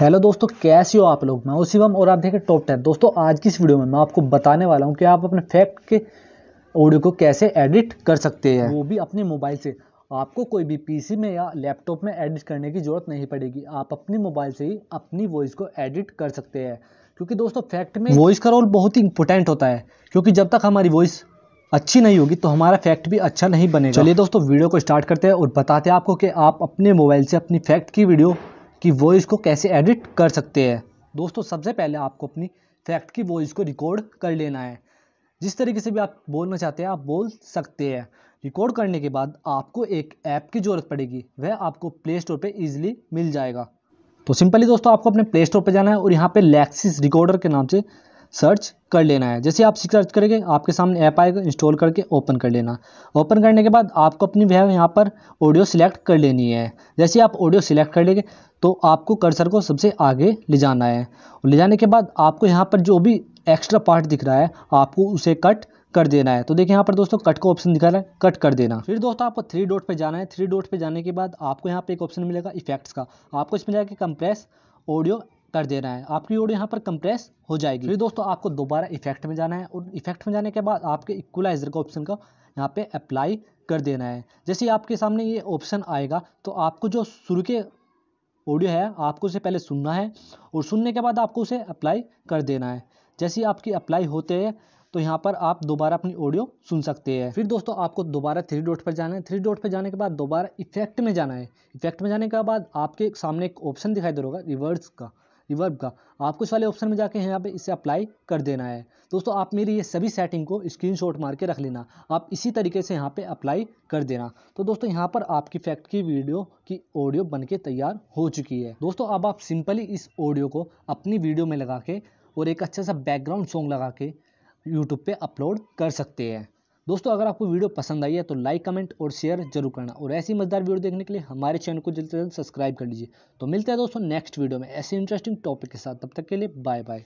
hello दोस्तों कैसे हो आप लोग मैं उसी वम और आप देखें टॉप टेन दोस्तों आज की इस वीडियो में मैं आपको बताने वाला हूँ कि आप अपने फैक्ट के ऑडियो को कैसे एडिट कर सकते हैं वो भी अपने मोबाइल से आपको कोई भी पीसी में या लैपटॉप में एडिट करने की ज़रूरत नहीं पड़ेगी आप अपने मोबाइल से ही अपनी वॉइस को एडिट कर सकते हैं क्योंकि दोस्तों फैक्ट में वॉइस का रोल बहुत ही इंपॉर्टेंट होता है क्योंकि जब तक हमारी वॉइस अच्छी नहीं होगी तो हमारा फैक्ट भी अच्छा नहीं बनेगा चलिए दोस्तों वीडियो को स्टार्ट करते हैं और बताते हैं आपको कि आप अपने मोबाइल से अपनी फैक्ट की वीडियो कि वॉइस को कैसे एडिट कर सकते हैं दोस्तों सबसे पहले आपको अपनी फैक्ट की वॉइस को रिकॉर्ड कर लेना है जिस तरीके से भी आप बोलना चाहते हैं आप बोल सकते हैं रिकॉर्ड करने के बाद आपको एक ऐप की ज़रूरत पड़ेगी वह आपको प्ले स्टोर पर ईजिली मिल जाएगा तो सिंपली दोस्तों आपको अपने प्ले स्टोर पर जाना है और यहाँ पर लैक्सिस रिकॉर्डर के नाम से सर्च कर लेना है जैसे आप सर्च करेंगे आपके सामने ऐप आएगा इंस्टॉल करके ओपन कर लेना ओपन करने के बाद आपको अपनी वह यहाँ पर ऑडियो सिलेक्ट कर लेनी है जैसे आप ऑडियो सिलेक्ट कर लेंगे तो आपको कर्सर को सबसे आगे ले जाना है ले जाने के बाद आपको यहाँ पर जो भी एक्स्ट्रा पार्ट दिख रहा है आपको उसे कट कर देना है तो देखिए यहाँ पर दोस्तों कट का ऑप्शन दिखा रहा है कट कर देना फिर दोस्तों आपको थ्री डॉट पे जाना है थ्री डॉट पे जाने के बाद आपको यहाँ पे एक ऑप्शन मिलेगा इफेक्ट्स का आपको इसमें जाके कंप्रेस ऑडियो कर देना है आपकी ऑडियो यहाँ पर कंप्रेस हो जाएगी फिर तो दोस्तों आपको दोबारा इफेक्ट में जाना है और इफेक्ट में जाने के बाद आपके इक्वलाइजर का ऑप्शन का यहाँ पे अप्लाई कर देना है जैसे आपके सामने ये ऑप्शन आएगा तो आपको जो शुरू के ऑडियो है आपको उसे पहले सुनना है और सुनने के बाद आपको उसे अप्लाई कर देना है जैसे ही आपकी अप्लाई होते हैं तो यहाँ पर आप दोबारा अपनी ऑडियो सुन सकते हैं फिर दोस्तों आपको दोबारा थ्री डॉट पर जाना है थ्री डॉट पर जाने के बाद दोबारा इफेक्ट में जाना है इफेक्ट में जाने के बाद आपके सामने एक ऑप्शन दिखाई दे रहा होगा रिवर्स का रिवर्ब का आप कुछ वाले ऑप्शन में जाके यहाँ पे इसे अप्लाई कर देना है दोस्तों आप मेरी ये सभी सेटिंग को स्क्रीनशॉट मार के रख लेना आप इसी तरीके से यहाँ पे अप्लाई कर देना तो दोस्तों यहाँ पर आपकी फैक्ट की वीडियो की ऑडियो बन के तैयार हो चुकी है दोस्तों अब आप सिंपली इस ऑडियो को अपनी वीडियो में लगा के और एक अच्छा सा बैकग्राउंड सॉन्ग लगा के यूट्यूब पर अपलोड कर सकते हैं दोस्तों अगर आपको वीडियो पसंद आई है तो लाइक कमेंट और शेयर जरूर करना और ऐसी मज़ेदार वीडियो देखने के लिए हमारे चैनल को जल्द से जल्द सब्सक्राइब कर लीजिए तो मिलते हैं दोस्तों नेक्स्ट वीडियो में ऐसे इंटरेस्टिंग टॉपिक के साथ तब तक के लिए बाय बाय